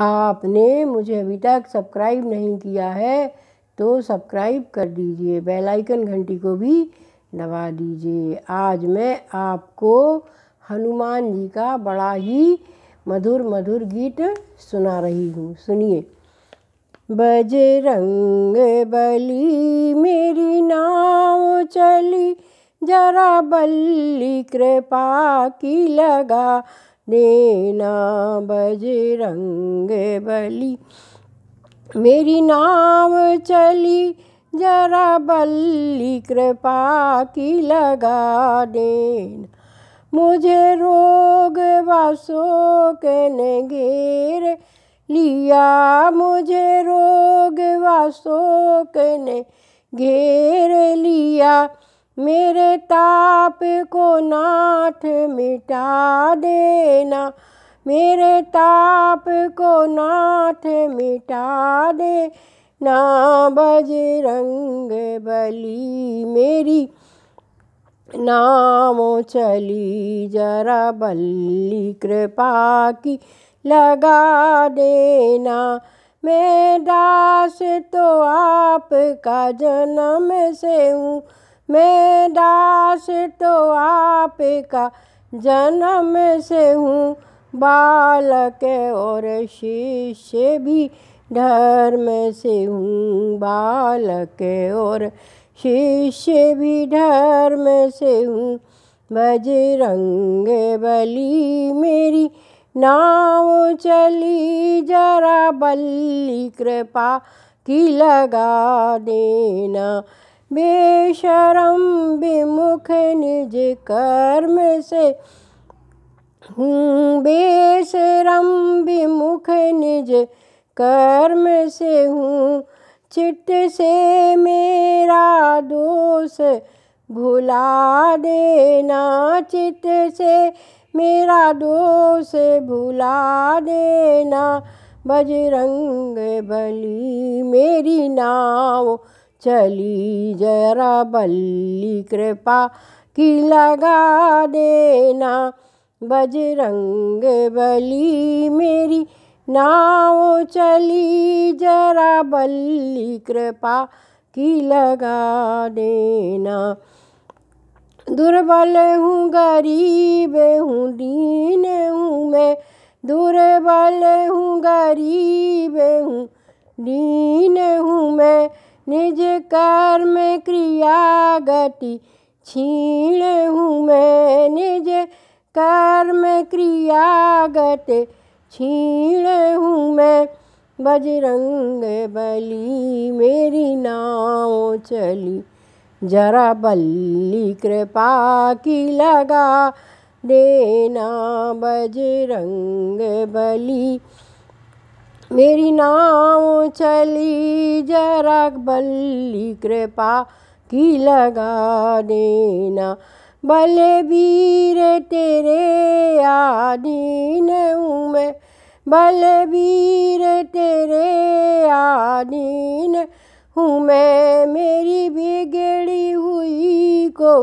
आपने मुझे अभी तक सब्सक्राइब नहीं किया है तो सब्सक्राइब कर दीजिए बेल आइकन घंटी को भी दबा दीजिए आज मैं आपको हनुमान जी का बड़ा ही मधुर मधुर गीत सुना रही हूँ सुनिए बजरंग बली मेरी नाव चली जरा बल्ली कृपा की लगा देना बजरंग बली मेरी नाव चली जरा बल्ली कृपा की लगा देना मुझे रोग वासों के ने घेर लिया मुझे रोग वासों के ने घेर लिया मेरे ताप को नाथ मिटा देना मेरे ताप को नाथ मिटा दे ना बजरंग बली मेरी नामो चली जरा बल्ली कृपा की लगा देना मैं दास तो आपका जन्म से हूँ मैं दास तो आपका जन्म से हूँ बालक और शिष्य भी धर्म से हूँ बालक और शिष्य भी धर्म से हूँ बजरंग बली मेरी नाव चली जरा बल्ली कृपा की लगा देना बेशरम विमुख निज कर्म से हूँ बेशरम विमुख निज कर्म से हूँ चित्त से मेरा दोष भुला देना चित्त से मेरा दोष भुला देना बजरंग बली मेरी नाव चली जरा बल्ली कृपा की लगा देना बजरंग बली मेरी नाव चली जरा बल्ली कृपा की लगा देना दुर्बल हूँ गरीब हूँ दीन हूँ मैं दुर्बल हूँ गरीब हूँ दीन हूँ मैं निज कर्म क्रिया गति छीण हूँ मैं निज कर्म क्रिया गति छीण हूँ मैं बजरंग बली मेरी नाव चली जरा बल्ली कृपा की लगा देना बजरंग बली मेरी नाव चली जरा बल्ली कृपा की लगा देना भले वीर तेरे आधीन हूँ मैं भले वीर तेरे आधीन हूँ मैं मेरी बिगड़ी हुई को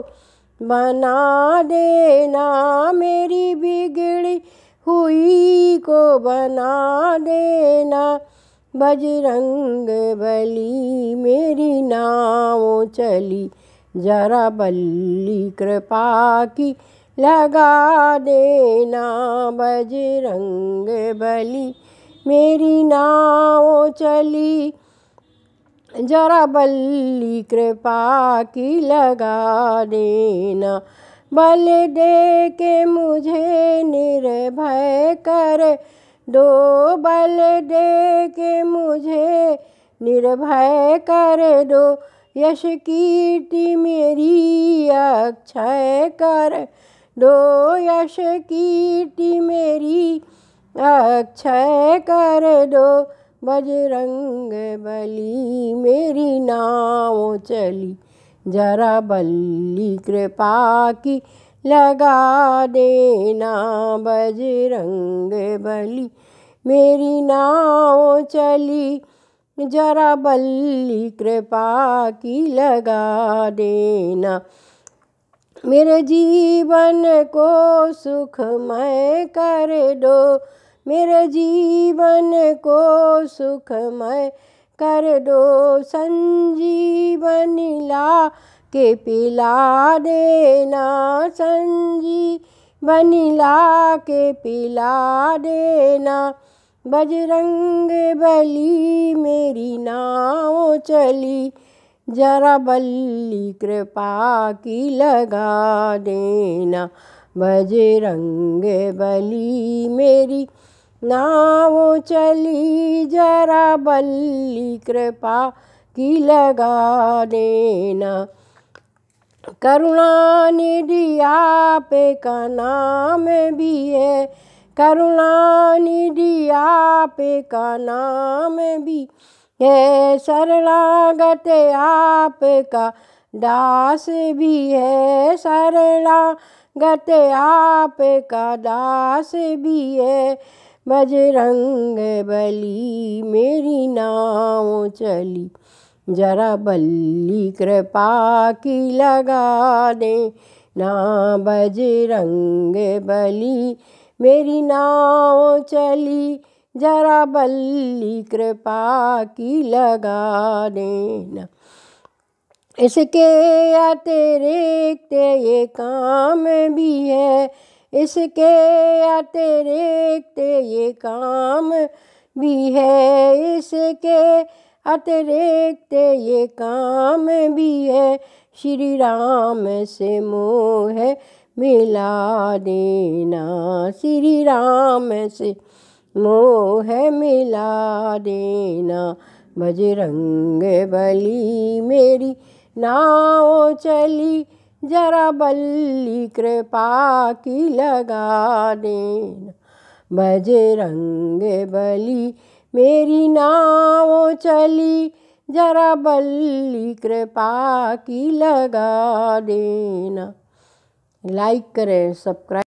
बना देना मेरी बिगड़ी हुई को बना देना बजरंग बली मेरी नाव चली जरा बल्ली कृपा की लगा देना बजरंग बली मेरी नाव चली जरा बल्ली कृपा की लगा देना बल दे के मुझे निर्भय कर दो बल दे के मुझे निर्भय कर दो यश कीर्ति मेरी अक्षय कर दो यश कीर्ति मेरी अक्षय कर दो बजरंग बली मेरी नाव चली जरा बल्ली कृपा की लगा देना बजरंग बली मेरी नाव चली जरा बल्ली कृपा की लगा देना मेरे जीवन को सुखमय कर दो मेरे जीवन को सुखमय कर दो संजीवन ला के पिला देना संजी बनिला के पिला देना बजरंग बली मेरी नाव चली जरा बल्ली कृपा की लगा देना बजरंग बली मेरी नाव चली जरा बल्ली कृपा की लगा देना करुणा निधि आप का नाम भी है करुणा निधि आप का नाम भी है शरणागत आप का दास भी है शरणागत आप का दास भी है बजरंग बली मेरी नाव चली जरा बल्ली कृपा की लगा दे ना बजरंग बली मेरी नाव चली जरा बल्ली कृपा की लगा देना इसके या तेरे ते ये काम भी है इसके अतिरिक्त ये काम भी है इसके अतिरिक्त ये काम भी है श्री राम से मोह मिला देना श्री राम से मोह मिला देना बजरंग बली मेरी नाव चली जरा बल्ली कृपा की लगा देना बजे रंग बली मेरी नाव चली जरा बल्ली कृपा की लगा देना लाइक करें सब्सक्राइब